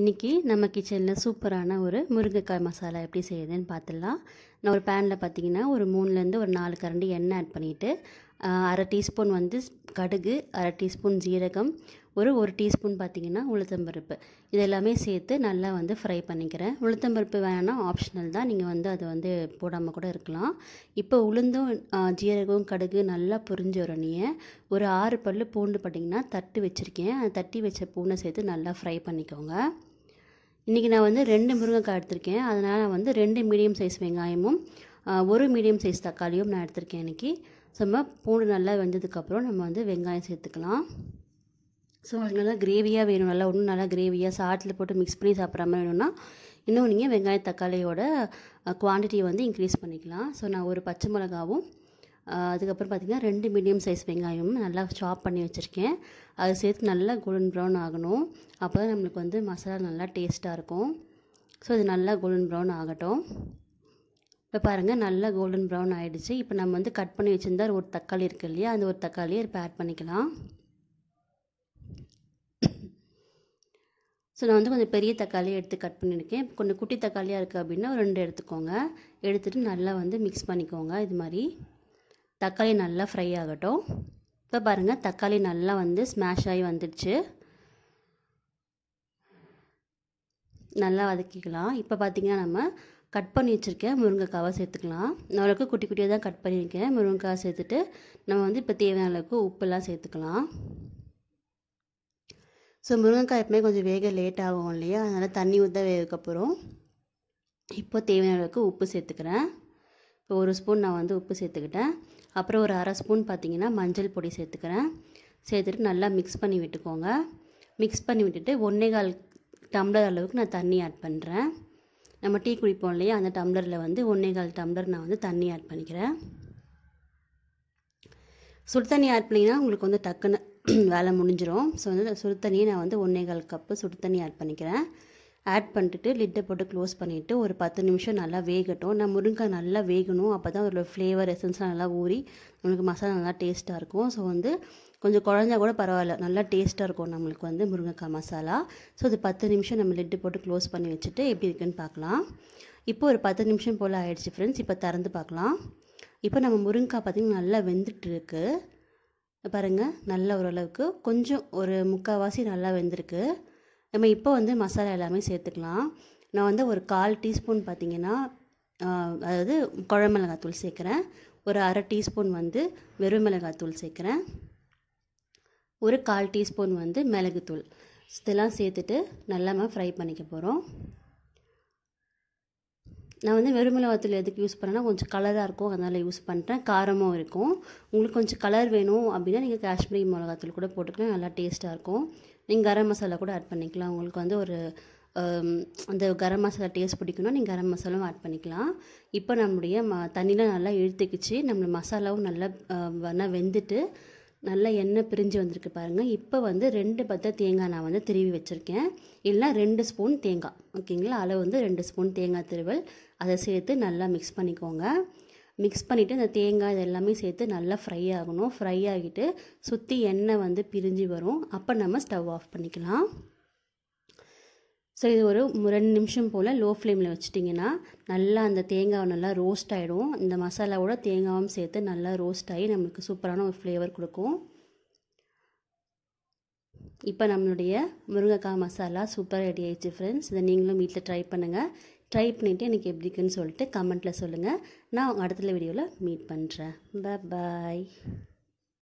இன்றைக்கி நம்ம கிச்சனில் சூப்பரான ஒரு முருங்கைக்காய் மசாலா எப்படி செய்யுதுன்னு பார்த்துடலாம் நான் ஒரு பேனில் பார்த்தீங்கன்னா ஒரு மூணுலேருந்து ஒரு நாலு கரண்டி எண்ணெய் ஆட் பண்ணிவிட்டு அரை டீஸ்பூன் வந்து கடுகு அரை டீஸ்பூன் ஜீரகம் ஒரு ஒரு டீஸ்பூன் பார்த்திங்கன்னா உளுத்தம்பருப்பு இது எல்லாமே சேர்த்து நல்லா வந்து ஃப்ரை பண்ணிக்கிறேன் உளுத்தம்பருப்பு வேணால் ஆப்ஷனல் தான் நீங்கள் வந்து அதை வந்து போடாமல் கூட இருக்கலாம் இப்போ உளுந்தும் ஜீரகம் கடுகு நல்லா புரிஞ்சு உடனே ஒரு ஆறு பல் பூண்டு பார்த்திங்கன்னா தட்டு வச்சுருக்கேன் அந்த தட்டி வச்ச பூனை சேர்த்து நல்லா ஃப்ரை பண்ணிக்கோங்க இன்றைக்கி நான் வந்து ரெண்டு முருங்கைக்காய் எடுத்திருக்கேன் அதனால் நான் வந்து ரெண்டு மீடியம் சைஸ் வெங்காயமும் ஒரு மீடியம் சைஸ் தக்காளியும் நான் எடுத்திருக்கேன் இன்றைக்கி சும்மா பூண்டு நல்லா வெந்ததுக்கப்புறம் நம்ம வந்து வெங்காயம் சேர்த்துக்கலாம் ஸோ உங்களுக்கு நல்லா கிரேவியாக வேணும் நல்லா இன்னும் நல்லா கிரேவியாக சாட்டில் போட்டு மிக்ஸ் பண்ணி சாப்பிட்ற மாதிரி வேணும்னா இன்னும் நீங்கள் வெங்காய தக்காளியோட குவான்டிட்டியை வந்து இன்க்ரீஸ் பண்ணிக்கலாம் ஸோ நான் ஒரு பச்சை மிளகாவும் அதுக்கப்புறம் பார்த்திங்கன்னா ரெண்டு மீடியம் சைஸ் வெங்காயமும் நல்லா சாப் பண்ணி வச்சுருக்கேன் அது சேர்த்து நல்லா கோல்டன் ப்ரௌன் ஆகணும் அப்போ தான் நம்மளுக்கு வந்து மசாலா நல்லா டேஸ்ட்டாக இருக்கும் ஸோ இது நல்லா கோல்டன் ப்ரௌன் ஆகட்டும் இப்போ பாருங்கள் நல்லா கோல்டன் ப்ரௌன் ஆகிடுச்சு இப்போ நம்ம வந்து கட் பண்ணி வச்சுருந்தா ஒரு தக்காளி இருக்குது இல்லையா அந்த ஒரு தக்காளியை இப்போ ஆட் பண்ணிக்கலாம் ஸோ நான் வந்து கொஞ்சம் பெரிய தக்காளியை எடுத்து கட் பண்ணியிருக்கேன் கொஞ்சம் குட்டி தக்காளியாக இருக்குது அப்படின்னா ரெண்டு எடுத்துக்கோங்க எடுத்துகிட்டு நல்லா வந்து மிக்ஸ் பண்ணிக்கோங்க இது மாதிரி தக்காளி நல்லா ஃப்ரை ஆகட்டும் இப்போ பாருங்கள் தக்காளி நல்லா வந்து ஸ்மாஷ் ஆகி வந்துடுச்சு நல்லா வதக்கிக்கலாம் இப்போ பார்த்திங்கன்னா நம்ம கட் பண்ணி வச்சுருக்கேன் முருங்கைக்காவை சேர்த்துக்கலாம் நான் அளவுக்கு குட்டி குட்டியாக தான் கட் பண்ணியிருக்கேன் முருங்கைக்காய் சேர்த்துட்டு நம்ம வந்து இப்போ தேவையான அளவுக்கு உப்பெல்லாம் சேர்த்துக்கலாம் ஸோ முருங்கைக்காய் எப்பவுமே கொஞ்சம் வேக லேட் ஆகும் இல்லையா அதனால் தண்ணி ஊற்ற வேகக்கப்புறம் இப்போ தேவையான அளவுக்கு உப்பு சேர்த்துக்கிறேன் இப்போ ஒரு ஸ்பூன் நான் வந்து உப்பு சேர்த்துக்கிட்டேன் அப்புறம் ஒரு அரை ஸ்பூன் பார்த்திங்கன்னா மஞ்சள் பொடி சேர்த்துக்கிறேன் சேர்த்துட்டு நல்லா மிக்ஸ் பண்ணி விட்டுக்கோங்க மிக்ஸ் பண்ணி விட்டுட்டு ஒன்றே கால் டம்ளர் அளவுக்கு நான் தண்ணி ஆட் பண்ணுறேன் நம்ம டீ குடிப்போம் இல்லையா அந்த டம்ளரில் வந்து ஒன்றே கால் டம்ளர் நான் வந்து தண்ணி ஆட் பண்ணிக்கிறேன் சுடு தண்ணி ஆட் பண்ணிங்கன்னா உங்களுக்கு வந்து டக்குன்னு வேலை முடிஞ்சிடும் ஸோ வந்து சுடு தண்ணியை நான் வந்து ஒன்றே கால் கப்பு சுடு தண்ணி ஆட் பண்ணிக்கிறேன் ஆட் பண்ணிட்டு லிட்டை போட்டு க்ளோஸ் பண்ணிவிட்டு ஒரு பத்து நிமிஷம் நல்லா வேகட்டும் நான் முருங்கை நல்லா வேகணும் அப்போ தான் அதோடய ஃப்ளேவர் எசன்ஸ்லாம் நல்லா ஊறி நம்மளுக்கு மசாலா நல்லா டேஸ்ட்டாக இருக்கும் ஸோ வந்து கொஞ்சம் குழஞ்சா கூட பரவாயில்ல நல்லா டேஸ்ட்டாக இருக்கும் நம்மளுக்கு வந்து முருங்கைக்காய் மசாலா ஸோ அது பத்து நிமிஷம் நம்ம லிட்டு போட்டு க்ளோஸ் பண்ணி வச்சுட்டு எப்படி இருக்குன்னு பார்க்கலாம் இப்போ ஒரு பத்து நிமிஷம் போல் ஆகிடுச்சு ஃப்ரெண்ட்ஸ் இப்போ திறந்து பார்க்கலாம் இப்போ நம்ம முருங்கைக்காய் பார்த்திங்கன்னா நல்லா வெந்துட்டுருக்கு பாருங்கள் நல்ல ஓரளவுக்கு கொஞ்சம் ஒரு முக்கால்வாசி நல்லா வெந்திருக்கு நம்ம இப்போ வந்து மசாலா எல்லாமே சேர்த்துக்கலாம் நான் வந்து ஒரு கால் டீஸ்பூன் பார்த்திங்கன்னா அதாவது குழமிளகாத்தூள் சேர்க்குறேன் ஒரு அரை டீஸ்பூன் வந்து வெறும் மிளகாத்தூள் சேர்க்குறேன் ஒரு கால் டீஸ்பூன் வந்து மிளகுத்தூள் இதெல்லாம் சேர்த்துட்டு நல்லா ஃப்ரை பண்ணிக்க போகிறோம் நான் வந்து மிளகாத்தூள் எதுக்கு யூஸ் பண்ணேன்னா கொஞ்சம் கலராக இருக்கும் அதனால் யூஸ் பண்ணுறேன் காரமும் இருக்கும் உங்களுக்கு கொஞ்சம் கலர் வேணும் அப்படின்னா நீங்கள் காஷ்மீரி மிளகாத்தூள் கூட போட்டுக்கலாம் நல்லா டேஸ்ட்டாக இருக்கும் நீங்கள் கரம் மசாலா கூட ஆட் பண்ணிக்கலாம் உங்களுக்கு வந்து ஒரு அந்த கரம் மசாலா டேஸ்ட் பிடிக்கணும் நீங்கள் கரம் மசாலாவும் ஆட் பண்ணிக்கலாம் இப்போ நம்முடைய ம தண்ணியில் நல்லா இழுத்துக்கிச்சு நம்ம மசாலாவும் நல்லா நல்லா வெந்துட்டு நல்லா எண்ணெய் பிரிஞ்சு வந்திருக்கு பாருங்கள் இப்போ வந்து ரெண்டு பத்தை தேங்காய் நான் வந்து திருவி வச்சுருக்கேன் இல்லைன்னா ரெண்டு ஸ்பூன் தேங்காய் ஓகேங்களா அளவு வந்து ரெண்டு ஸ்பூன் தேங்காய் திருவல் அதை சேர்த்து நல்லா மிக்ஸ் பண்ணிக்கோங்க மிக்ஸ் பண்ணிவிட்டு இந்த தேங்காய் இதெல்லாமே எல்லாமே சேர்த்து நல்லா ஃப்ரை ஆகணும் ஃப்ரை ஆகிட்டு சுற்றி எண்ணெய் வந்து பிரிஞ்சு வரும் அப்போ நம்ம ஸ்டவ் ஆஃப் பண்ணிக்கலாம் ஸோ இது ஒரு ரெண்டு நிமிஷம் போல் லோ ஃப்ளேமில் வச்சிட்டிங்கன்னா நல்லா அந்த தேங்காய் நல்லா ரோஸ்ட் ஆகிடும் இந்த மசாலாவோட தேங்காவும் சேர்த்து நல்லா ரோஸ்ட் ஆகி நம்மளுக்கு சூப்பரான ஒரு ஃப்ளேவர் கொடுக்கும் இப்போ நம்மளுடைய முருங்கைக்காய் மசாலா சூப்பராக ரெடி ஆயிடுச்சு ஃப்ரெண்ட்ஸ் இதை நீங்களும் வீட்டில் ட்ரை பண்ணுங்கள் ட்ரை பண்ணிவிட்டு எனக்கு எப்படி இருக்குன்னு சொல்லிட்டு கமெண்ட்டில் சொல்லுங்கள் நான் அடுத்த வீடியோவில் மீட் பண்ணுறேன் பாய்